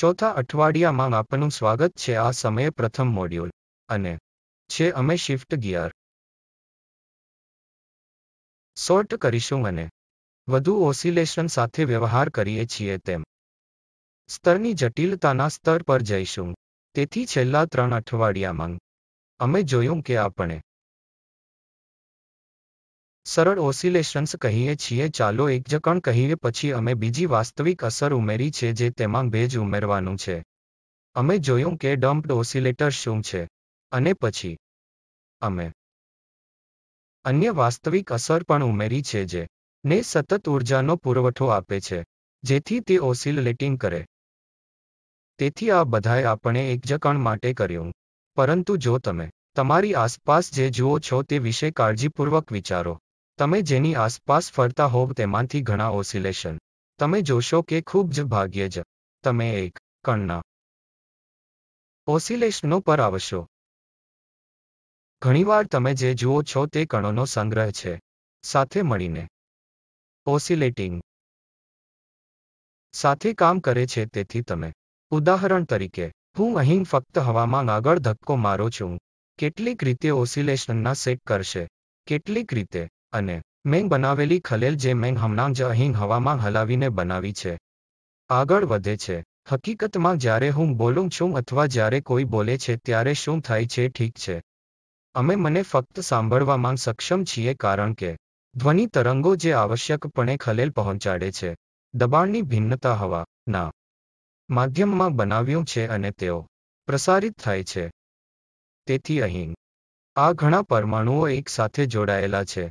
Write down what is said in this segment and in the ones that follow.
ચોથા અઠવાડિયામાં આપનું સ્વાગત છે આ સમયે પ્રથમ મોડ્યુલ અને છે અમે શિફ્ટ ગિયર સોર્ટ કરીશું અને વધુ ઓસિલેશન સાથે વ્યવહાર કરીએ છીએ તેમ સ્તરની જટિલતાના સ્તર પર જઈશું તેથી છેલ્લા ત્રણ અઠવાડિયામાં અમે જોયું કે આપણે સરળ ઓસિલેશન્સ કહીએ છીએ ચાલો એક જ કણ કહીએ પછી અમે બીજી વાસ્તવિક અસર ઉમેરી છે જે તેમાં ભેજ ઉમેરવાનું છે અમે જોયું કે ડમ્પ્ડ ઓસિલેટર શું છે અને પછી અમે અન્ય વાસ્તવિક અસર પણ ઉમેરી છે જે ને સતત ઊર્જાનો પુરવઠો આપે છે જેથી તે ઓસિલેટિંગ કરે તેથી આ બધાએ આપણે એક જ માટે કર્યું પરંતુ જો તમે તમારી આસપાસ જે જુઓ છો તે વિશે કાળજીપૂર્વક વિચારો તમે જેની આસપાસ ફરતા હોવ તેમાંથી ઘણા ઓસિલેશન તમે જોશો કે ખૂબ જ ભાગ્ય જ તમે એક કણના ઓસિલેશનો પર આવશો ઘણીવાર તમે જે જુઓ છો તે કણોનો સંગ્રહ છે સાથે મળીને ઓસિલેટિંગ સાથે કામ કરે છે તેથી તમે ઉદાહરણ તરીકે હું અહીં ફક્ત હવામાં આગળ ધક્કો મારો છું કેટલીક રીતે ઓસિલેશનના સેટ કરશે કેટલીક રીતે અને મેં બનાવેલી ખલેલ જે મેં હમણાં જ અહીં હવામાં હલાવીને બનાવી છે આગળ વધે છે હકીકતમાં જ્યારે હું બોલું છું અથવા જ્યારે કોઈ બોલે છે ત્યારે શું થાય છે ઠીક છે અમે મને ફક્ત સાંભળવામાં સક્ષમ છીએ કારણ કે ધ્વનિ તરંગો જે આવશ્યકપણે ખલેલ પહોંચાડે છે દબાણની ભિન્નતા હવા ના માધ્યમમાં બનાવ્યું છે અને તેઓ પ્રસારિત થાય છે તેથી અહીં આ ઘણા પરમાણુઓ એકસાથે જોડાયેલા છે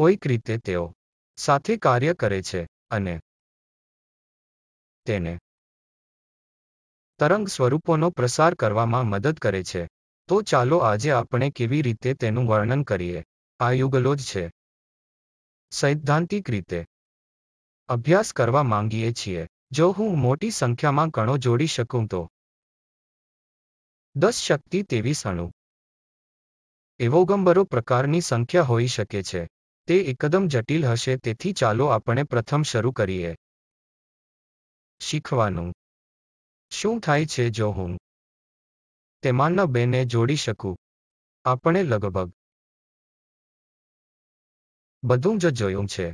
કોઈક રીતે તેઓ સાથે કાર્ય કરે છે અને તેને તરંગ સ્વરૂપોનો પ્રસાર કરવામાં મદદ કરે છે તો ચાલો આજે આપણે કેવી રીતે તેનું વર્ણન કરીએ આ યુગલો જ છે સૈદ્ધાંતિક રીતે અભ્યાસ કરવા માંગીએ છીએ જો હું મોટી સંખ્યામાં કણો જોડી શકું તો દસ શક્તિ તેવી અણુ એવોગંબરો પ્રકારની સંખ્યા હોઈ શકે છે તે એકદમ જટિલ હશે તેથી ચાલો આપણે પ્રથમ શરૂ કરીએ શીખવાનું શું થાય છે જો હું તેમાંના બેને જોડી શકું આપણે લગભગ બધું જ જોયું છે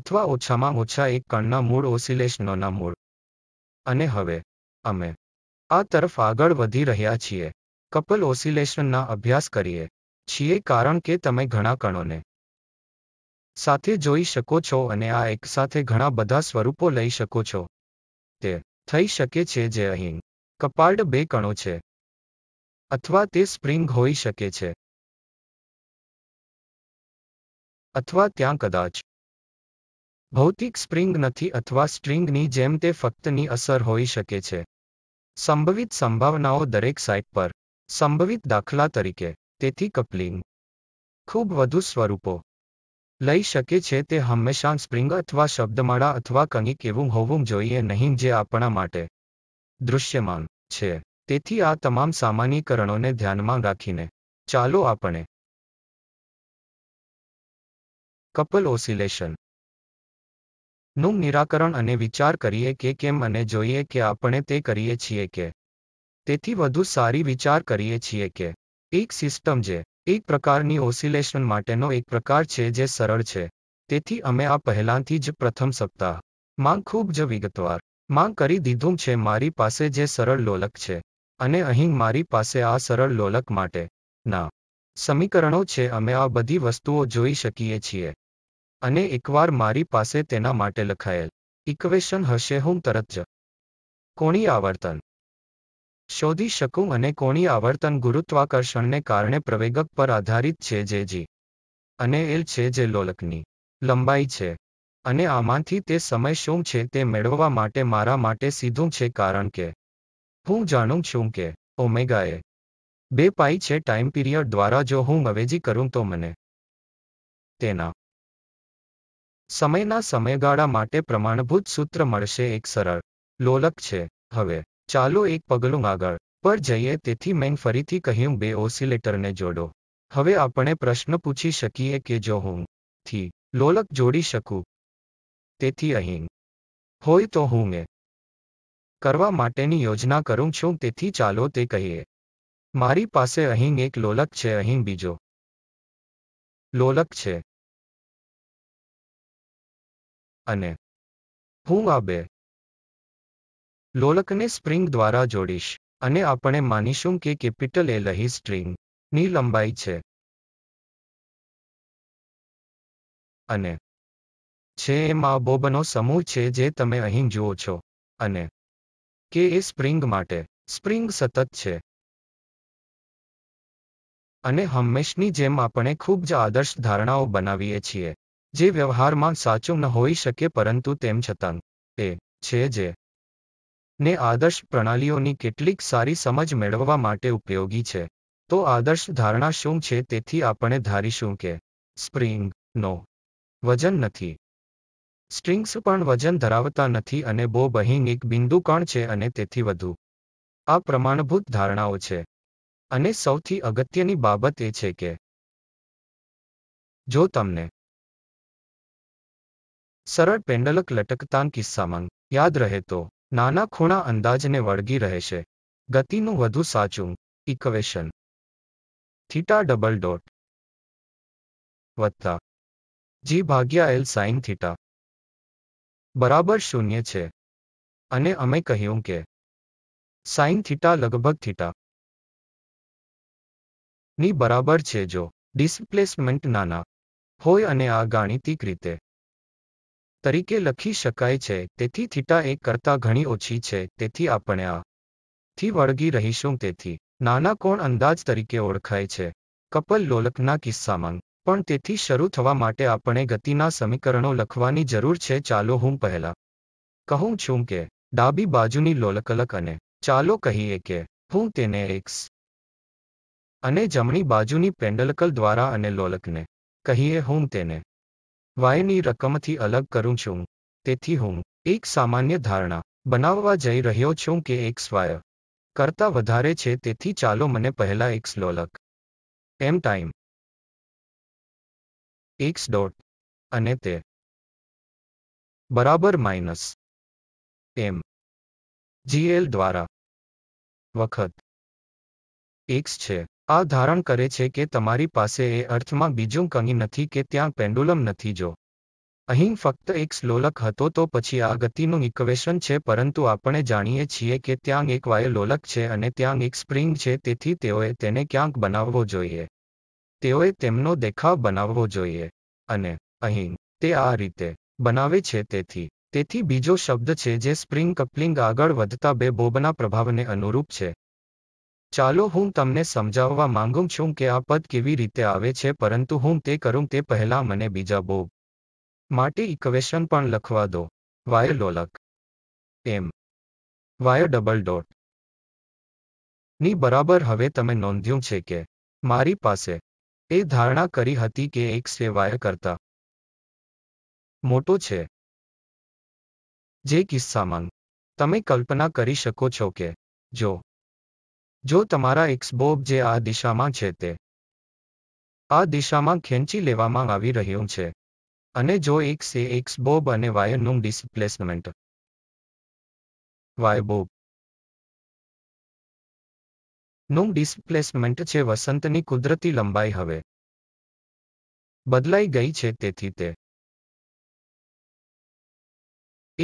અથવા ઓછામાં ઓછા એક કણના મૂળ ઓસિલેશનોના મૂળ અને હવે અમે આ તરફ આગળ વધી રહ્યા છીએ કપલ ઓસિલેશનના અભ્યાસ કરીએ છીએ કારણ કે તમે ઘણા કણોને સાથે જોઈ શકો છો અને આ એકસાથે ઘણા બધા સ્વરૂપો લઈ શકો છો તે થઈ શકે છે જે અહીં કપાળ બે કણો છે અથવા તે સ્પ્રિંગ હોઈ શકે છે અથવા ત્યાં કદાચ ભૌતિક સ્પ્રિંગ નથી અથવા સ્ટ્રિંગની જેમ તે ફક્તની અસર હોઈ શકે છે સંભવિત સંભાવનાઓ દરેક સાઇટ પર સંભવિત દાખલા તરીકે તેથી કપલિંગ ખૂબ વધુ સ્વરૂપો લઈ શકે છે તે હંમેશા સ્પ્રિંગ અથવા શબ્દમાળા અથવા કંઈક એવું હોવું જોઈએ નહીં જે આપણા માટે દૃશ્યમાન છે તેથી આ તમામ સામાન્યકરણોને ધ્યાનમાં રાખીને ચાલો આપણે કપલ ઓસિલેશન નું નિરાકરણ અને વિચાર કરીએ કે કેમ અને જોઈએ કે આપણે તે કરીએ છીએ કે તેથી વધુ સારી વિચાર કરીએ છીએ કે એક સિસ્ટમ જે એક પ્રકારની ઓસિલેશન માટેનો એક પ્રકાર છે જે સરળ છે તેથી અમે આ પહેલાંથી જ પ્રથમ સપ્તાહ માંગ ખૂબ જ વિગતવાર માંગ કરી દીધું છે મારી પાસે જે સરળ લોલક છે અને અહીં મારી પાસે આ સરળ લોલક માટે ના સમીકરણો છે અમે આ બધી વસ્તુઓ જોઈ શકીએ છીએ અને એકવાર મારી પાસે તેના માટે લખાયેલ ઇક્વેશન હશે હું તરત જ કોણી આવર્તન શોધી શકું અને કોણી આવર્તન ગુરુત્વાકર્ષણને કારણે પ્રવેગક પર આધારિત છે જે જી અને એલ છે જે લોલકની લંબાઈ છે અને આમાંથી તે સમય શું છે તે મેળવવા માટે મારા માટે સીધું છે કારણ કે હું જાણું છું કે ઓમેગાએ બે પાઈ છે ટાઈમ પીરિયડ દ્વારા જો હું અવેજી કરું તો મને તેના સમયના સમયગાળા માટે પ્રમાણભૂત સૂત્ર મળશે એક સરળ લોલક છે હવે ચાલો એક પગલું આગળ પર જઈએ તેથી મેં ફરીથી કહ્યું બે ઓસિલેટરને જોડો હવે આપણે પ્રશ્ન પૂછી શકીએ કે જો હું થી લોલક જોડી શકું તેથી અહીં હોય તો હું એ કરવા માટેની યોજના કરું છું તેથી ચાલો તે કહીએ મારી પાસે અહીં એક લોલક છે અહીં બીજો લોલક છે અને હું આ બે લોલકને સ્પ્રિંગ દ્વારા જોડીશ અને આપણે માનીશું કે કેપિટલ એ લહી સ્ટ્રિંગ લંબાઈ છે અને છે એમાં બોબનો સમૂહ છે જે તમે અહીં જુઓ છો અને કે એ સ્પ્રિંગ માટે સ્પ્રિંગ સતત છે અને હંમેશની જેમ આપણે ખૂબ જ આદર્શ ધારણાઓ બનાવીએ છીએ જે વ્યવહારમાં સાચું ન હોઈ શકે પરંતુ તેમ છતાં એ છે જે ને આદર્શ પ્રણાલીઓની કેટલીક સારી સમજ મેળવવા માટે ઉપયોગી છે તો આદર્શ ધારણા શું છે તેથી આપણે ધારીશું કે સ્પ્રિંગ નો વજન નથી સ્ટ્રિંગ્સ પણ વજન ધરાવતા નથી અને બો બહીં એક બિંદુ કણ છે અને તેથી વધુ આ પ્રમાણભૂત ધારણાઓ છે અને સૌથી અગત્યની બાબત એ છે કે જો તમને સરળ પેન્ડલક લટકતાન કિસ્સામાં યાદ રહે તો નાના ખૂણા અંદાજને વળગી રહે છે ગતિનું વધુ સાચું ઇક્વેશન થીટા ડબલ ડોટ વત્તા જી ભાગ્યા એલ સાઇન થીટા બરાબર શૂન્ય છે અને અમે કહ્યું કે સાઇન થીટા લગભગ થીટા ની બરાબર છે જો ડિસ્પ્લેસમેન્ટ નાના હોય અને આ ગાણિતિક રીતે તરીકે લખી શકાય છે તેથી થીટા એક કરતાં ઘણી ઓછી છે તેથી આપણે આ થી વળગી રહીશું તેથી નાના કોણ અંદાજ તરીકે ઓળખાય છે કપલ લોલકના કિસ્સામાં પણ તેથી શરૂ થવા માટે આપણે ગતિના સમીકરણો લખવાની જરૂર છે ચાલો હું પહેલા કહું છું કે ડાબી બાજુની લોલકલક અને ચાલો કહીએ કે હું તેને એક્સ અને જમણી બાજુની પેન્ડલકલ દ્વારા અને લોલકને કહીએ હું તેને વાયની રકમથી અલગ કરું છું તેથી હું એક સામાન્ય ધારણા બનાવવા જઈ રહ્યો છું કે એક સ્વાય કરતા વધારે છે તેથી ચાલો મને પહેલા એક સ્લોલક એમ ટાઈમ એક્સ ડોટ અને તે બરાબર માઇનસ એમ જીએલ દ્વારા વખત એક્સ છે આ ધારણ કરે છે કે તમારી પાસે એ અર્થમાં બીજું કંઈ નથી કે ત્યાં પેન્ડુલમ નથી જો અહીં ફક્ત એક સ્લોલક હતો તો પછી આ ગતિનું ઇક્વેશન છે પરંતુ આપણે જાણીએ છીએ કે ત્યાં એક વાય લોલક છે અને ત્યાં એક સ્પ્રિંગ છે તેથી તેઓએ તેને ક્યાંક બનાવવો જોઈએ તેઓએ તેમનો દેખાવ બનાવવો જોઈએ અને અહીં તે આ રીતે બનાવે છે તેથી તેથી બીજો શબ્દ છે જે સ્પ્રિંગ કપલિંગ આગળ વધતા બે બોબના પ્રભાવને અનુરૂપ છે ચાલો હું તમને સમજાવવા માંગુ છું કે આ પદ કેવી રીતે આવે છે પરંતુ હું તે કરું તે પહેલાં મને બીજા બોબ માટે ઇક્વેશન પણ લખવા દો વાય લોલક એમ વાય ડબલ ડોટ ની બરાબર હવે તમે નોંધ્યું છે કે મારી પાસે એ ધારણા કરી હતી કે એક એ વાય કરતા મોટો છે જે કિસ્સામાં તમે કલ્પના કરી શકો છો કે જો જો તમારા એક્સબોબ જે આ દિશામાં છે તે આ દિશામાં ખેંચી લેવામાં આવી રહ્યું છે અને જો એક્સ એ એક્સ બોબ અને વાયરનું ડિસ્પ્લેસમેન્ટ વાય બોબ નું ડિસ્પ્લેસમેન્ટ છે વસંતની કુદરતી લંબાઈ હવે બદલાઈ ગઈ છે તેથી તે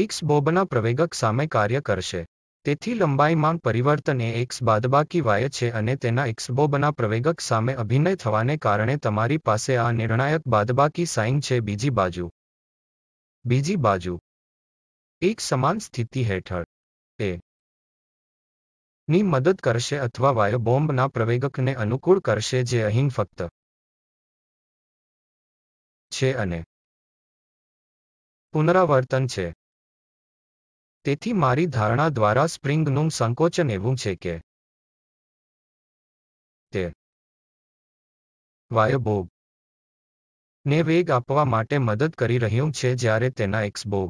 એક્સ બોબના પ્રવેગક સામે કાર્ય કરશે તેથી લંબાઈમાં પરિવર્તન એ એક્સ બાદબાકી વાય છે અને તેના એક્સબોબના પ્રવેગક સામે અભિનય થવાને કારણે તમારી પાસે આ નિર્ણાયક બાદબાકી સાઇન છે બીજી બાજુ બીજી બાજુ એક સમાન સ્થિતિ હેઠળ એ ની મદદ કરશે અથવા વાય બોમ્બના પ્રવેગકને અનુકૂળ કરશે જે અહીં ફક્ત છે અને પુનરાવર્તન છે તેથી મારી ધારણા દ્વારા સ્પ્રિંગનું સંકોચન એવું છે કે તે વાયબોબ ને વેગ આપવા માટે મદદ કરી રહ્યું છે જ્યારે તેના એક્સબોબ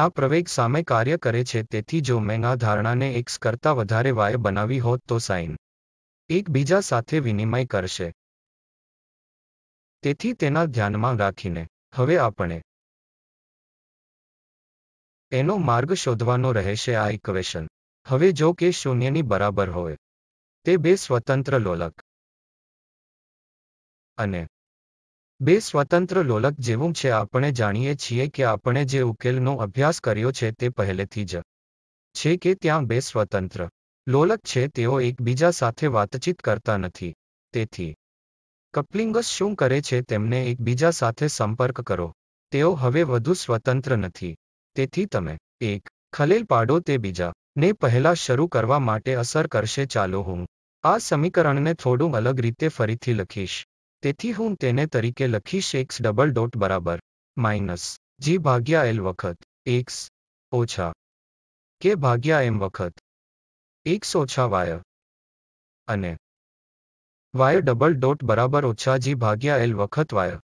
ના પ્રવેગ સામે કાર્ય કરે છે તેથી જો મેં આ ધારણાને એક્સ કરતા વધારે વાય બનાવી હોત તો સાઇન એકબીજા સાથે વિનિમય કરશે તેથી તેના ધ્યાનમાં રાખીને હવે આપણે એનો માર્ગ શોધવાનો રહેશે આ ઇક્વેશન હવે જો કે શૂન્યની બરાબર હોય તે બે સ્વતંત્ર લોલક અને બે સ્વતંત્ર લોલક જેવું છે આપણે જાણીએ છીએ કે આપણે જે ઉકેલનો અભ્યાસ કર્યો છે તે પહેલેથી જ છે કે ત્યાં બે સ્વતંત્ર લોલક છે તેઓ એકબીજા સાથે વાતચીત કરતા નથી તેથી કપલિંગસ શું કરે છે તેમને એકબીજા સાથે સંપર્ક કરો તેઓ હવે વધુ સ્વતંત્ર નથી તેથી તમે એક ખલેલ પાડો તે બીજા ને પહેલા શરૂ કરવા માટે અસર કરશે ચાલો હું આ સમીકરણને થોડું અલગ રીતે ફરીથી લખીશ તેથી હું તેને તરીકે લખીશ એક્સ ડબલ ડોટ બરાબર માઇનસ જી ભાગ્યા એલ વખત એક્સ ઓછા કે ભાગ્યા એમ વખત એક્સ ઓછા વાય અને વાય ડબલ ડોટ બરાબર ઓછા જી ભાગ્યા એલ વખત વાય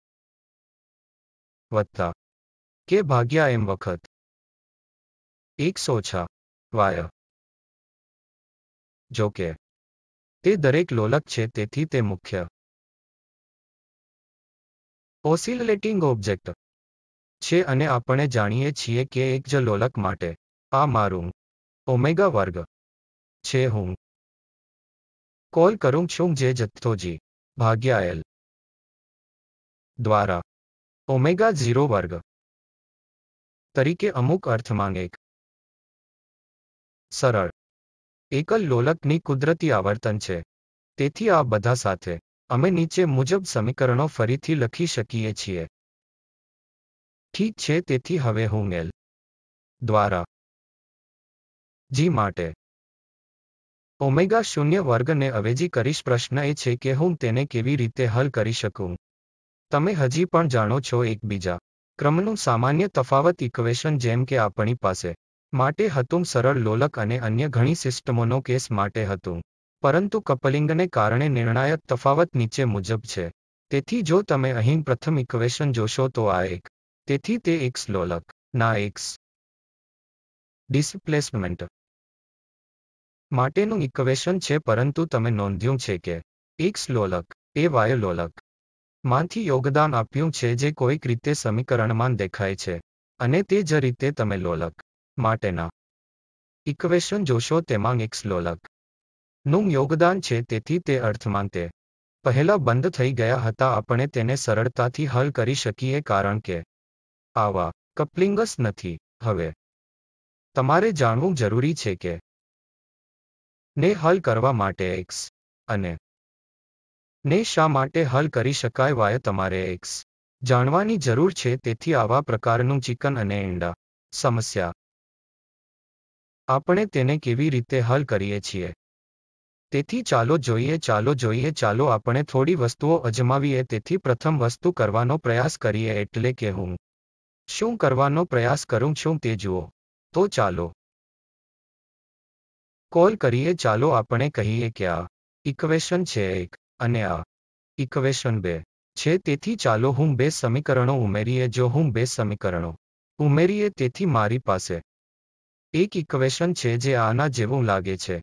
વત્તા કે ભાગ્યા એમ વખત એકસો છ વાય જોકે તે દરેક લોલક છે તેથી તે મુખ્ય ઓસિલેટિંગ ઓબ્જેક્ટ છે અને આપણે જાણીએ છીએ કે એક જ લોલક માટે આ મારું ઓમેગા વર્ગ છે હું કોલ કરું છું જે જથ્થો જી ભાગ્યા એલ દ્વારા ઓમેગા ઝીરો વર્ગ તરીકે અમુક અર્થમાં એક સરળ એકલ લોલકની કુદરતી આવર્તન છે તેથી આ બધા સાથે અમે નીચે મુજબ સમીકરણો ફરીથી લખી શકીએ છીએ ઠીક છે તેથી હવે હું મેલ દ્વારા જી માટે ઓમેગા શૂન્ય વર્ગને અવેજી કરીશ પ્રશ્ન એ છે કે હું તેને કેવી રીતે હલ કરી શકું તમે હજી પણ જાણો છો એકબીજા ક્રમનું સામાન્ય તફાવત ઇક્વેશન જેમ કે આપણી પાસે માટે હતું સરળ લોલક અને અન્ય ઘણી સિસ્ટમોનો કેસ માટે હતું પરંતુ કપલિંગને કારણે નિર્ણાયક તફાવત નીચે મુજબ છે તેથી જો તમે અહીં પ્રથમ ઇક્વેશન જોશો તો આ એક તેથી તે એક્સ લોલક ના એક્સ ડિસ્પ્લેસમેન્ટ માટેનું ઇક્વેશન છે પરંતુ તમે નોંધ્યું છે કે એક્સ લોલક એ વાય લોલક માંથી યોગદાન આપ્યું છે જે કોઈક રીતે સમીકરણમાં દેખાય છે અને તે જ રીતે તમે લોલક માટેના ઇક્વેશન જોશો તેમાં એક્સલોલક નું યોગદાન છે તેથી તે અર્થમાં તે પહેલા બંધ થઈ ગયા હતા આપણે તેને સરળતાથી હલ કરી શકીએ કારણ કે આવા કપ્લિંગસ નથી હવે તમારે જાણવું જરૂરી છે કે ને હલ કરવા માટે એક્સ અને ને શા માટે હલ કરી શકાય વાય તમારે એક્સ જાણવાની જરૂર છે તેથી આવા પ્રકારનું ચિકન અને ઈંડા સમસ્યા આપણે તેને કેવી રીતે હલ કરીએ છીએ તેથી ચાલો જોઈએ ચાલો જોઈએ ચાલો આપણે થોડી વસ્તુઓ અજમાવીએ તેથી પ્રથમ વસ્તુ કરવાનો પ્રયાસ કરીએ એટલે કે હું શું કરવાનો પ્રયાસ કરું છું તે જુઓ તો ચાલો કોલ કરીએ ચાલો આપણે કહીએ કે આ ઇક્વેશન છે એક અને આ ઇક્વેશન બે છે તેથી ચાલો હું બે સમીકરણો ઉમેરીએ જો હું બે સમીકરણો ઉમેરીએ તેથી મારી પાસે એક ઇક્વેશન છે જે આના જેવું લાગે છે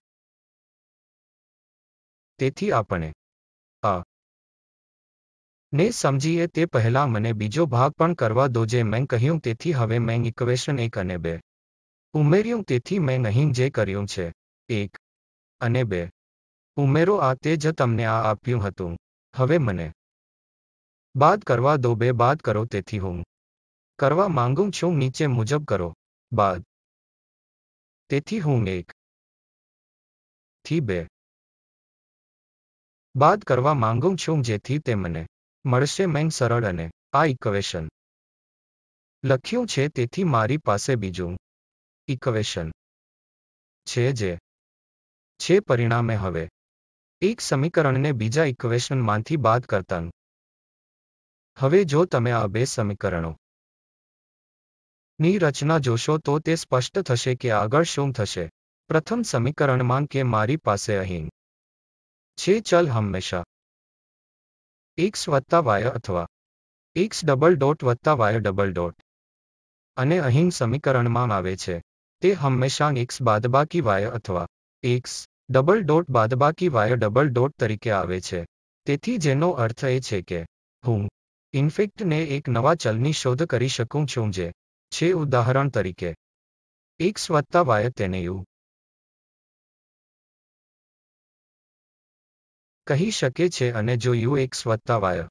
તેથી આપણે આ ને સમજીએ તે પહેલા મને બીજો ભાગ પણ કરવા દો જે મેં કહ્યું તેથી હવે મેં ઇક્વેશન એક અને બે ઉમેર્યું તેથી મેં અહીં જે કર્યું છે એક અને બે ઉમેરો આ તે જ તમને આ આપ્યું હતું હવે મને બાદ કરવા દો બે બાદ કરો તેથી હું કરવા માંગુ છું નીચે મુજબ કરો બાદ તેથી હું એક થી બે બાદ કરવા માંગુ છું જેથી તે મને મળશે મેં સરળ અને આ ઇક્વેશન લખ્યું છે તેથી મારી પાસે બીજું ઇક્વેશન છે જે છે પરિણામે હવે એક સમીકરણને બીજા ઇક્વેશનમાંથી બાદ કરતાં હવે જો તમે આ બે સમીકરણો ની રચના જોશો તો તે સ્પષ્ટ થશે કે આગળ શું થશે પ્રથમ સમીકરણમાં કે મારી પાસે અહીં છે ચલ હંમેશા એક્સ વત્તા વાય અથવા એક્સ ડબલ ડોટ વત્તા વાય ડબલ ડોટ અને અહીં સમીકરણમાં આવે છે તે હંમેશા એક્સ બાદબાકી વાય અથવા એક્સ ડબલ ડોટ બાદબાકી વાય ડબલ ડોટ તરીકે આવે છે તેથી જેનો અર્થ એ છે કે હું ઇન્ફેક્ટને એક નવા ચલની શોધ કરી શકું છું જે છે ઉદાહરણ તરીકે એક વત્તા વાય તેને યુ કહી શકે છે અને જો યુ એક વત્તા વાય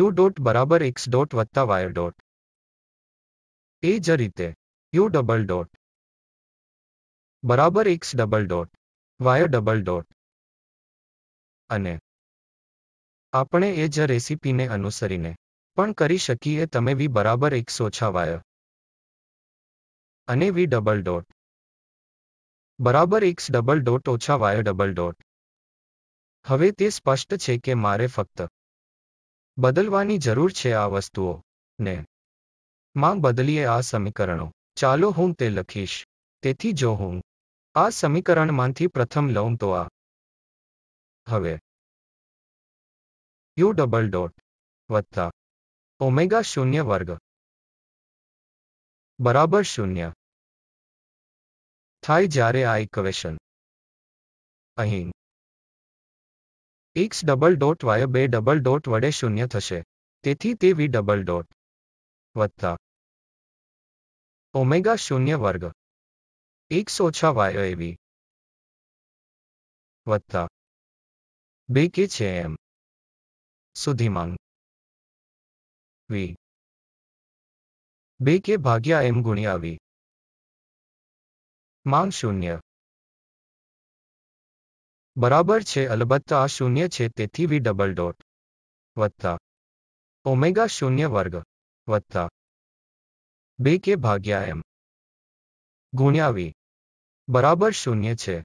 યુ ડોટ બરાબર એક્સ ડોટ વત્તા વાય ડોટ એ જ રીતે યુ ડબલ ડોટ બરાબર x double dot y double dot અને આપણે એ જ રેસીપીને અનુસરીને પણ કરી શકીએ તમે વી બરાબર એકસો ઓછા વાય અને વી ડબલ ડોટ બરાબર એક્સ ડબલ ડોટ ઓછા વાય ડબલ ડોટ હવે તે સ્પષ્ટ છે કે મારે ફક્ત બદલવાની જરૂર છે આ વસ્તુઓ ને માં બદલીએ આ સમીકરણો ચાલો હું તે લખીશ તેથી જો હું આ સમીકરણમાંથી પ્રથમ લઉં તો આ હવે યુ ડબલ ડોટ વત્તા ઓમેગા શૂન્ય વર્ગ બરાબર શૂન્ય થાય જ્યારે આ ઇક્વેશન અહીં એક્સ ડબલ ડોટ વાય બે ડબલ ડોટ વડે શૂન્ય થશે તેથી તે વી ડબલ ડોટ વત્તા ઓમેગા શૂન્ય વર્ગ એક્સ ઓછા વાય એવી વત્તા બે કે છે એમ સુધી માંગ વી બે કે ભાગ્યા એમ ગુણ્યા વી માંગ શૂન્ય બરાબર છે અલબત્ત આ શૂન્ય છે તેથી વી ડબલ ડોટ વત્તા ઓમેગા શૂન્ય વર્ગ વત્તા બે કે ભાગ્યા એમ ગુણ્યા વી બરાબર શૂન્ય છે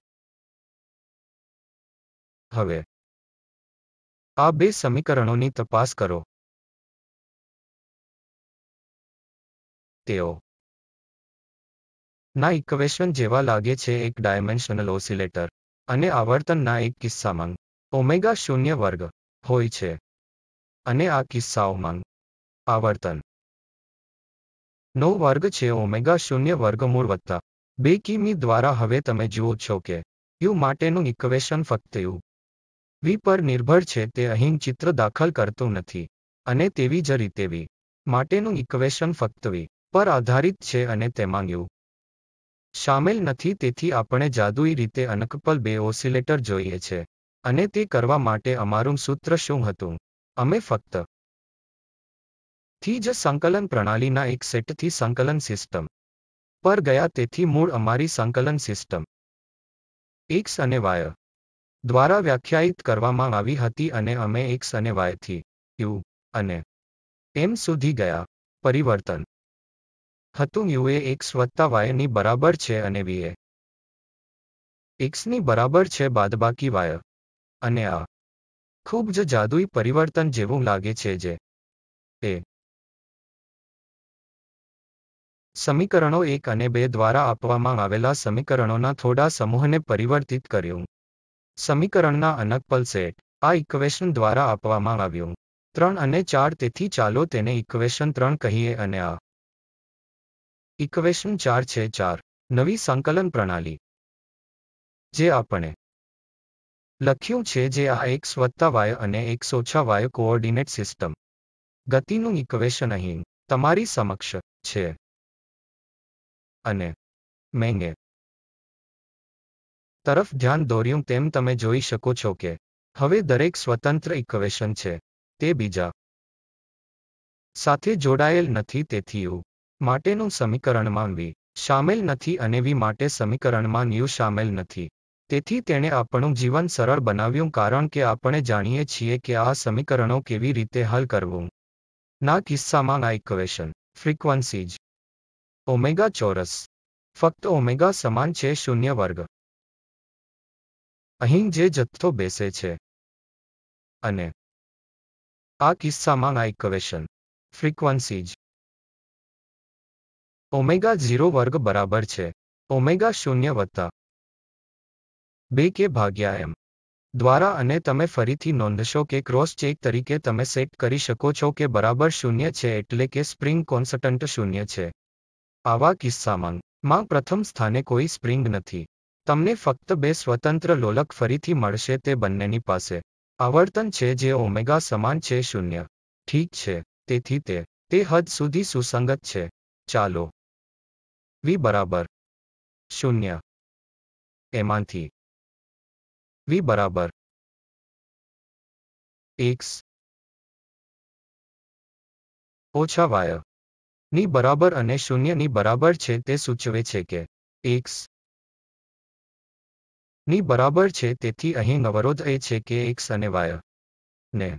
હવે આ બે સમીકરણોની તપાસ કરો તેઓ ના ઇક્વેશન જેવા લાગે છે એક ડાયમેન્શનલ ઓસિલેટર અને આવર્તનના એક કિસ્સામાં ઓમેગા શૂન્ય વર્ગ હોય છે અને આ કિસ્સાઓમાં આવર્તન નો વર્ગ છે ઓમેગા શૂન્ય વર્ગમૂળ વત્તા બે કિમી દ્વારા હવે તમે જુઓ છો કે યુ માટેનું ઇક્વેશન ફક્ત યુ વી પર નિર્ભર છે તે અહીં ચિત્ર દાખલ કરતું નથી અને તેવી જ રીતે વી માટેનું ઇક્વેશન ફક્ત વી પર આધારિત છે અને તેમાં યુ શામેલ નથી તેથી આપણે જાદુઈ રીતે અનકપલ બે ઓસિલેટર જોઈએ છે અને તે કરવા માટે અમારું સૂત્ર શું હતું અમે ફક્ત થી જ સંકલન પ્રણાલીના એક સેટથી સંકલન સિસ્ટમ પર ગયા તેથી મૂળ અમારી સંકલન સિસ્ટમ એક્સ અને વાય દ્વારા વ્યાખ્યાયિત કરવામાં આવી હતી અને અમે એક્સ અને વાયથી યુ અને એમ સુધી ગયા પરિવર્તન હતું યુ એ એક્સ વત્તા વાયની બરાબર છે અને વી એ એક્સની બરાબર છે બાદબાકી વાય અને આ ખૂબ જ જાદુઈ પરિવર્તન જેવું લાગે છે જે એ સમીકરણો એક અને બે દ્વારા આપવામાં આવેલા સમીકરણોના થોડા સમૂહને પરિવર્તિત કર્યું સમીકરણના અનકપલ સેટ આ ઇક્વેશન દ્વારા આપવામાં આવ્યું ત્રણ અને ચાર તેથી ચાલો તેને ઇક્વેશન ત્રણ કહીએ અને આ ઇક્વેશન ચાર છે ચાર નવી સંકલન પ્રણાલી જે આપણે લખ્યું છે જે આ એક્સ વત્તા વાય અને એક્સ ઓછા વાય કોઓર્ડિનેટ સિસ્ટમ ગતિનું ઇક્વેશન અહીં તમારી સમક્ષ છે અને મેંગે તરફ ધ્યાન દોર્યું તેમ તમે જોઈ શકો છો કે હવે દરેક સ્વતંત્ર ઇક્વેશન છે તે બીજા સાથે જોડાયેલ નથી તેથી યુ માટેનું સમીકરણમાં વી શામેલ નથી અને વી માટે સમીકરણમાં ન્યૂ શામેલ નથી તેથી તેણે આપણું જીવન સરળ બનાવ્યું કારણ કે આપણે જાણીએ છીએ કે આ સમીકરણો કેવી રીતે હલ કરવું ના કિસ્સામાં આ ઇક્વેશન ફ્રીક્વન્સીજ ઓમેગા ચોરસ ફક્ત ઓમેગા સમાન છે શૂન્ય વર્ગ અહીં જે જથ્થો બેસે છે અને આ કિસ્સામાં આ ઇક્વેશન ફ્રીક્વન્સીઝ ઓમેગા ઝીરો વર્ગ બરાબર છે ઓમેગા શૂન્ય વત્તા બે કે ભાગ્યા એમ દ્વારા અને તમે ફરીથી નોંધશો કે ક્રોસ ચેક તરીકે તમે સેટ કરી શકો છો કે બરાબર શૂન્ય છે એટલે કે સ્પ્રિંગ કોન્સ્ટન્ટ શૂન્ય છે આવા કિસ્સામાં માં પ્રથમ સ્થાને કોઈ સ્પ્રિંગ નથી તમને ફક્ત બે સ્વતંત્ર લોલક ફરીથી મળશે તે બંનેની પાસે આવર્તન છે જે ઓમેગા સમાન છે શૂન્ય ઠીક છે તેથી તે તે હદ સુધી સુસંગત છે ચાલો વી બરાબર શૂન્ય એમાંથી વી બરાબર એક્સ ઓછા વાય ની બરાબર અને શૂન્યની બરાબર છે તે સૂચવે છે કે એક્સ ની બરાબર છે તેથી અહીં નવરોધ એ છે કે એક્સ અને વાય ને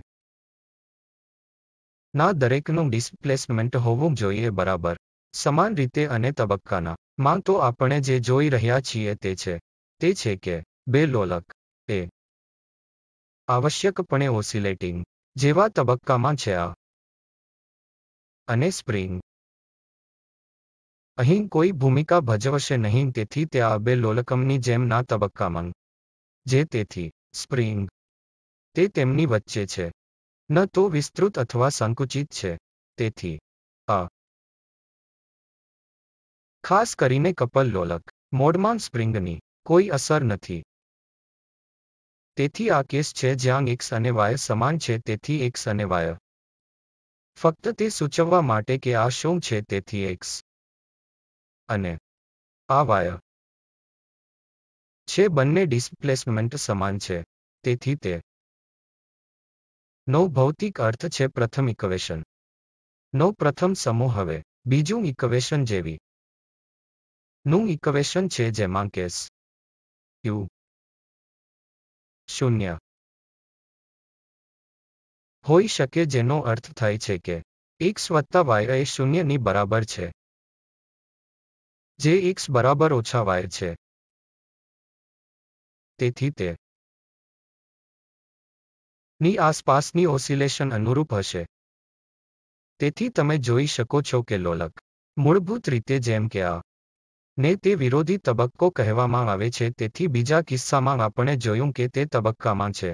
ના દરેકનું ડિસ્પ્લેસમેન્ટ હોવું જોઈએ બરાબર સમાન રીતે અને તબક્કાના માં તો આપણે જે જોઈ રહ્યા છીએ તે છે તે છે કે બે લોલક એ આવશ્યકપણે ઓસિલેટિંગ જેવા તબક્કામાં છે આ અને સ્પ્રિંગ અહીં કોઈ ભૂમિકા ભજવશે નહીં તેથી તે આ બે લોલકમની જેમ ના તબક્કામાં જે તેથી સ્પ્રિંગ તે તેમની વચ્ચે છે ન તો વિસ્તૃત અથવા સંકુચિત છે તેથી આ ખાસ કરીને કપલ લોલક મોડમાં સ્પ્રિંગની કોઈ અસર નથી તેથી આ કેસ છે જ્યાં એક્સ અને વાય સમાન છે તેથી એક્સ અને વાય ફક્ત તે સૂચવવા માટે કે આ શું છે તેથી એક્સ અને આ વાય છે બંને ડિસ્પ્લેસમેન્ટ સમાન છે તેથી તે નો ભૌતિક અર્થ છે પ્રથમ ઇક્વેશન નો પ્રથમ સમૂહ હવે બીજું ઇક્વેશન જેવી નું ઇક્વેશન છે જેમાં કેસ યુ શૂન્ય હોઈ શકે જેનો અર્થ થાય છે કે એક્સ વત્તા વાય એ શૂન્યની બરાબર છે જે એક્સ બરાબર ઓછા વાય છે તેથી તે ની આસપાસની ઓસિલેશન અનુરૂપ હશે તેથી તમે જોઈ શકો છો કે લોલક મૂળભૂત રીતે જેમ કે આ ને તે વિરોધી તબક્કો કહેવામાં આવે છે તેથી બીજા કિસ્સામાં આપણે જોયું કે તે તબક્કામાં છે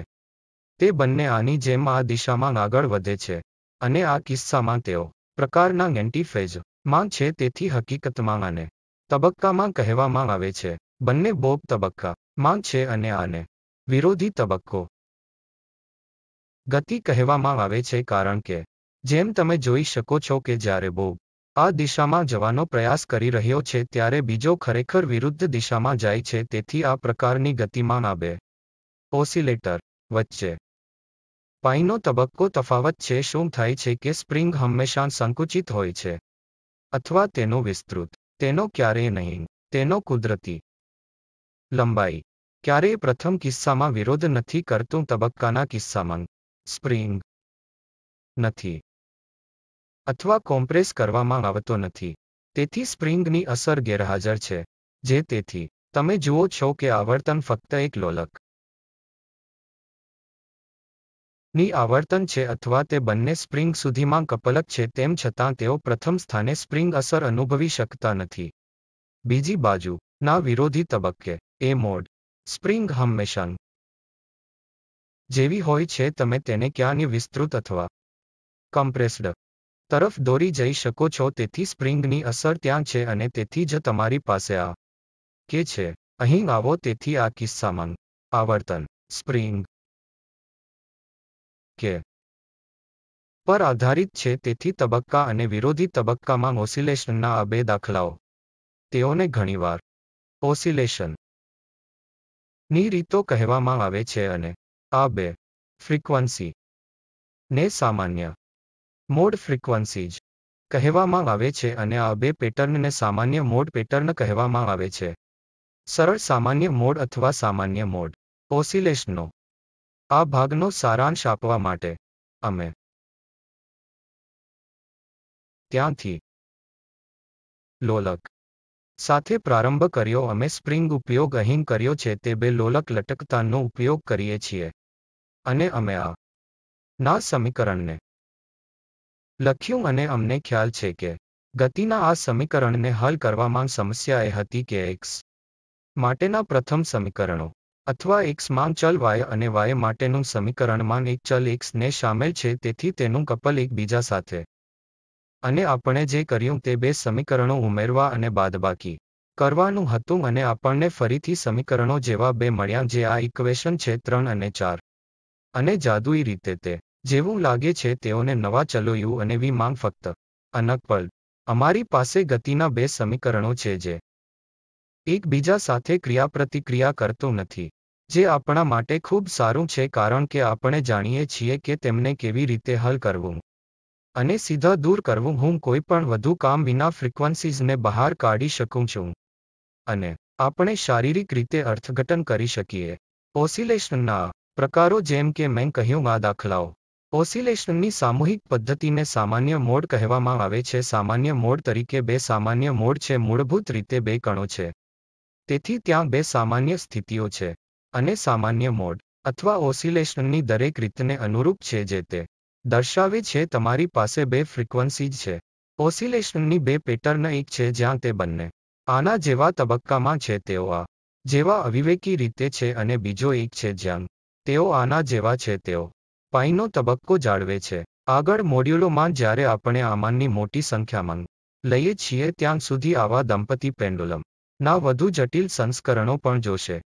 તે બંને આની જેમ આ દિશામાં આગળ વધે છે અને આ કિસ્સામાં તેઓ પ્રકારના એન્ટીફેઝ છે તેથી હકીકતમાં આને તબક્કામાં કહેવામાં આવે છે બંને બોબ તબક્કા માં છે અને આને વિરોધી તબક્કો ગતિ કહેવામાં આવે છે કારણ કે જેમ તમે જોઈ શકો છો કે જ્યારે બોબ આ દિશામાં જવાનો પ્રયાસ કરી રહ્યો છે ત્યારે બીજો ખરેખર વિરુદ્ધ દિશામાં જાય છે તેથી આ પ્રકારની ગતિમાં આ બે ઓસિલેટર વચ્ચે પાઇનો તબક્કો તફાવત છે શું થાય છે કે સ્પ્રિંગ હંમેશા સંકુચિત હોય છે અથવા તેનો વિસ્તૃત તેનો ક્યારેય નહીં તેનો કુદરતી લંબાઈ ક્યારેય પ્રથમ કિસ્સામાં વિરોધ નથી કરતું તબક્કાના કિસ્સામાં સ્પ્રિંગ નથી અથવા કોમ્પ્રેસ કરવામાં આવતો નથી તેથી સ્પ્રિંગની અસર ગેરહાજર છે જે તેથી તમે જુઓ છો કે આવર્તન ફક્ત એક લોલક ની આવર્તન છે અથવા તે બંને સ્પ્રિંગ સુધીમાં કપલક છે તેમ છતાં તેઓ પ્રથમ સ્થાને સ્પ્રિંગ અસર અનુભવી શકતા નથી બીજી બાજુ ના વિરોધી તબક્કે એ મોડ સ્પ્રિંગ હંમેશા જેવી હોય છે તમે તેને ક્યાંની વિસ્તૃત અથવા કમ્પ્રેસ્ડ તરફ દોરી જઈ શકો છો તેથી સ્પ્રિંગની અસર ત્યાં છે અને તેથી જ તમારી પાસે આ કે છે અહીં આવો તેથી આ કિસ્સામાં આવર્તન સ્પ્રિંગ કે પર આધારિત છે તેથી તબક્કા અને વિરોધી તબક્કામાં ઓસિલેશનના આ બે દાખલાઓ તેઓને ઘણીવાર ઓસિલેશન ની રીતો કહેવામાં આવે છે અને આ બે ફ્રીક્વન્સી ને સામાન્ય મોડ ફ્રીક્વન્સીઝ કહેવામાં આવે છે અને આ બે પેટર્નને સામાન્ય મોડ પેટર્ન કહેવામાં આવે છે સરળ સામાન્ય મોડ અથવા સામાન્ય મોડ ઓસિલેશનનો આ ભાગનો સારાંશ આપવા માટે અમે ત્યાંથી લોલક સાથે પ્રારંભ કર્યો અમે સ્પ્રિંગ ઉપયોગ અહીં કર્યો છે તે બે લોલક લટકતાનો ઉપયોગ કરીએ છીએ અને અમે આ ના સમીકરણને લખ્યું અને અમને ખ્યાલ છે કે ગતિના આ સમીકરણને હલ કરવામાં સમસ્યા એ હતી કે એક્સ માટેના પ્રથમ સમીકરણો અથવા એક્સમાં ચલ વાય અને વાય માટેનું સમીકરણમાં એક ચલ એક્સને સામેલ છે તેથી તેનું કપલ એકબીજા સાથે અને આપણે જે કર્યું તે બે સમીકરણો ઉમેરવા અને બાદબાકી કરવાનું હતું અને આપણને ફરીથી સમીકરણો જેવા બે મળ્યા જે આ ઇક્વેશન છે ત્રણ અને ચાર અને જાદુઈ રીતે તે જેવું લાગે છે તેઓને નવા ચલોયુ અને વી માંગ ફક્ત અનકપલ અમારી પાસે ગતિના બે સમીકરણો છે જે એકબીજા સાથે ક્રિયાપ્રતિક્રિયા કરતો નથી જે આપણા માટે ખૂબ સારું છે કારણ કે આપણે જાણીએ છીએ કે તેમને કેવી રીતે હલ કરવું અને સીધા દૂર કરવું હું કોઈ પણ વધુ કામ વિના ફ્રીક્વન્સીઝને બહાર કાઢી શકું છું અને આપણે શારીરિક રીતે અર્થઘટન કરી શકીએ ઓસિલેશનના પ્રકારો જેમ કે મેં કહ્યું આ દાખલાઓ ઓસિલેશનની સામૂહિક પદ્ધતિને સામાન્ય મોડ કહેવામાં આવે છે સામાન્ય મોડ તરીકે બે સામાન્ય મોડ છે મૂળભૂત રીતે બે કણો છે તેથી ત્યાં બે સામાન્ય સ્થિતિઓ છે અને સામાન્ય મોડ અથવા ઓસિલેશનની દરેક રીતને અનુરૂપ છે જે તે દર્શાવે છે તમારી પાસે બે ફ્રીક્વન્સી છે ઓસિલેશનની બે પેટર્ન એક છે જ્યાં તે બંને આના જેવા તબક્કામાં છે તેઓ આ જેવા અવિવેકી રીતે છે અને બીજો એક છે જ્યાં તેઓ આના જેવા છે તેઓ પાઈનો તબક્કો જાળવે છે આગળ મોડ્યુલોમાં જ્યારે આપણે આમાંની મોટી સંખ્યામાં લઈએ છીએ ત્યાં સુધી આવા દંપતી પેન્ડુલમ ના વધુ જટિલ સંસ્કરણો પણ જોશે